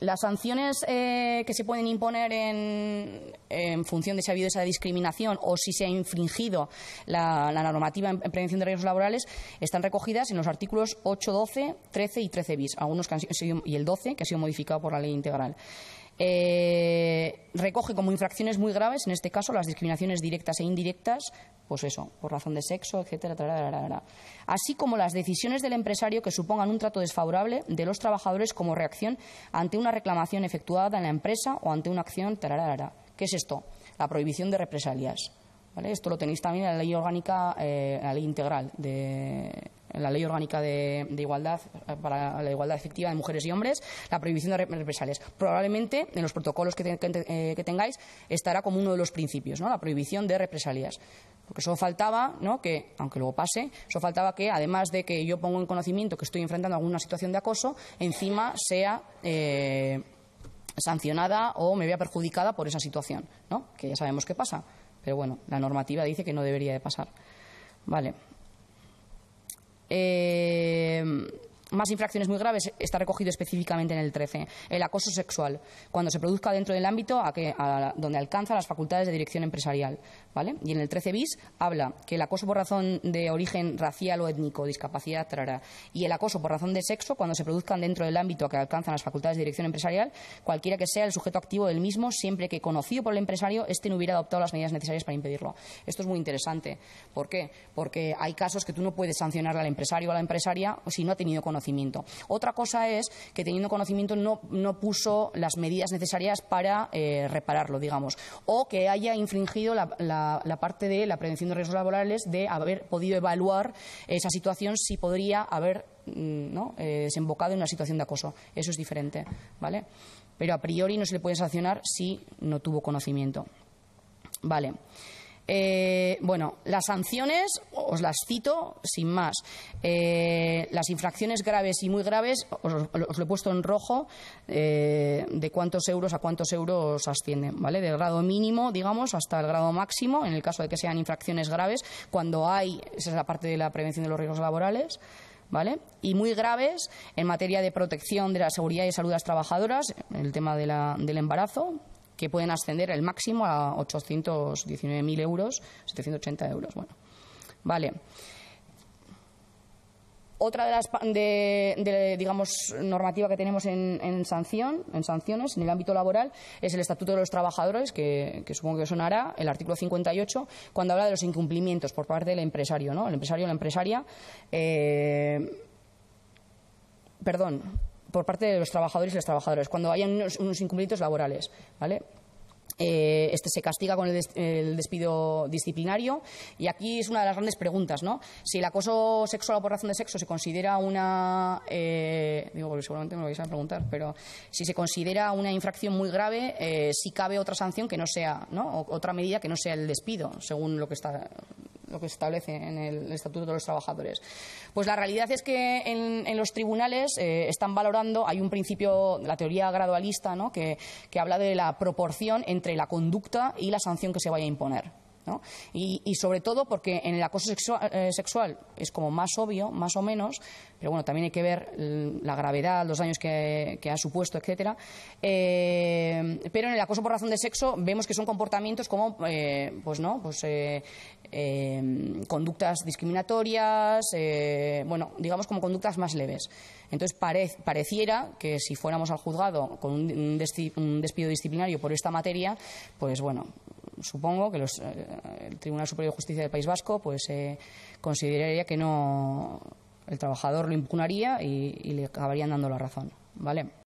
Las sanciones eh, que se pueden imponer en, función de si ha habido esa discriminación o si se ha infringido la, normativa en prevención de riesgos laborales están recogidas en los artículos 8, 12, 13 y 13 bis, algunos que y el 12 que ha sido modificado por la ley integral. Eh, recoge como infracciones muy graves, en este caso, las discriminaciones directas e indirectas, pues eso, por razón de sexo, etcétera, así como las decisiones del empresario que supongan un trato desfavorable de los trabajadores como reacción ante una reclamación efectuada en la empresa o ante una acción, ¿Qué es esto? La prohibición de represalias. Esto lo tenéis también en la ley orgánica, eh, en la ley integral de, la Ley Orgánica de, Igualdad eh, para la Igualdad Efectiva de Mujeres y Hombres, la prohibición de represalias. Probablemente en los protocolos eh, que, tengáis estará como uno de los principios, ¿no? la prohibición de represalias. Porque eso faltaba, ¿no? que, aunque luego pase, eso faltaba que, además de que yo pongo en conocimiento que estoy enfrentando alguna situación de acoso, encima sea eh, sancionada o me vea perjudicada por esa situación, ¿no? que ya sabemos qué pasa. Pero bueno, la normativa dice que no debería de pasar. Vale. Eh, más infracciones muy graves está recogido específicamente en el 13. El acoso sexual, cuando se produzca dentro del ámbito a que, donde alcanza las facultades de dirección empresarial. ¿vale? Y en el 13 bis habla que el acoso por razón de origen racial o étnico, discapacidad, trara, y el acoso por razón de sexo, cuando se produzcan dentro del ámbito a que alcanzan las facultades de dirección empresarial, cualquiera que sea el sujeto activo del mismo, siempre que conocido por el empresario, éste no hubiera adoptado las medidas necesarias para impedirlo. Esto es muy interesante. ¿Por qué? Porque hay casos que tú no puedes sancionar al empresario o a la empresaria si no ha tenido conocimiento otra cosa es que teniendo conocimiento no, no puso las medidas necesarias para eh, repararlo, digamos, o que haya infringido la, parte de la prevención de riesgos laborales de haber podido evaluar esa situación si podría haber mm, eh, desembocado en una situación de acoso. Eso es diferente, ¿vale? Pero a priori no se le puede sancionar si no tuvo conocimiento. Vale. Eh, bueno, las sanciones, os las cito sin más. Eh, las infracciones graves y muy graves, os, lo he puesto en rojo, eh, de cuántos euros a cuántos euros ascienden, ¿vale? Del grado mínimo, digamos, hasta el grado máximo, en el caso de que sean infracciones graves, cuando hay, esa es la parte de la prevención de los riesgos laborales. ¿Vale? Y muy graves en materia de protección de la seguridad y salud de las trabajadoras, el tema del embarazo, que pueden ascender el máximo a 819.000 euros, 780 euros. Bueno, vale. Otra de las de, digamos normativa que tenemos en, sanción, en sanciones, en el ámbito laboral, es el Estatuto de los Trabajadores, que, supongo que sonará, el artículo 58, cuando habla de los incumplimientos por parte del empresario, ¿no? El empresario, la empresaria. Eh, perdón, por parte de los trabajadores y las trabajadoras, cuando hayan unos, incumplimientos laborales, ¿vale? Eh, este se castiga con el, despido disciplinario y aquí es una de las grandes preguntas, ¿no? Si el acoso sexual o por razón de sexo se considera una, eh, digo seguramente me lo vais a preguntar, pero si se considera una infracción muy grave, eh, si cabe otra sanción que no sea, ¿no? O, otra medida que no sea el despido, según lo que está lo que se establece en el Estatuto de los Trabajadores. Pues la realidad es que en, los tribunales eh, están valorando, hay un principio, la teoría gradualista, que habla de la proporción entre la conducta y la sanción que se vaya a imponer. Y, sobre todo porque en el acoso eh, sexual, es como más obvio, más o menos, pero bueno, también hay que ver la gravedad, los daños que, ha supuesto, etcétera. Eh, pero en el acoso por razón de sexo vemos que son comportamientos como, eh, pues no, pues conductas discriminatorias, bueno, digamos como conductas más leves. Entonces pareciera que si fuéramos al juzgado con un despido disciplinario por esta materia, pues bueno, supongo que eh, el Tribunal Superior de Justicia del País Vasco pues eh, consideraría que no el trabajador lo impugnaría y, le acabarían dando la razón, ¿vale?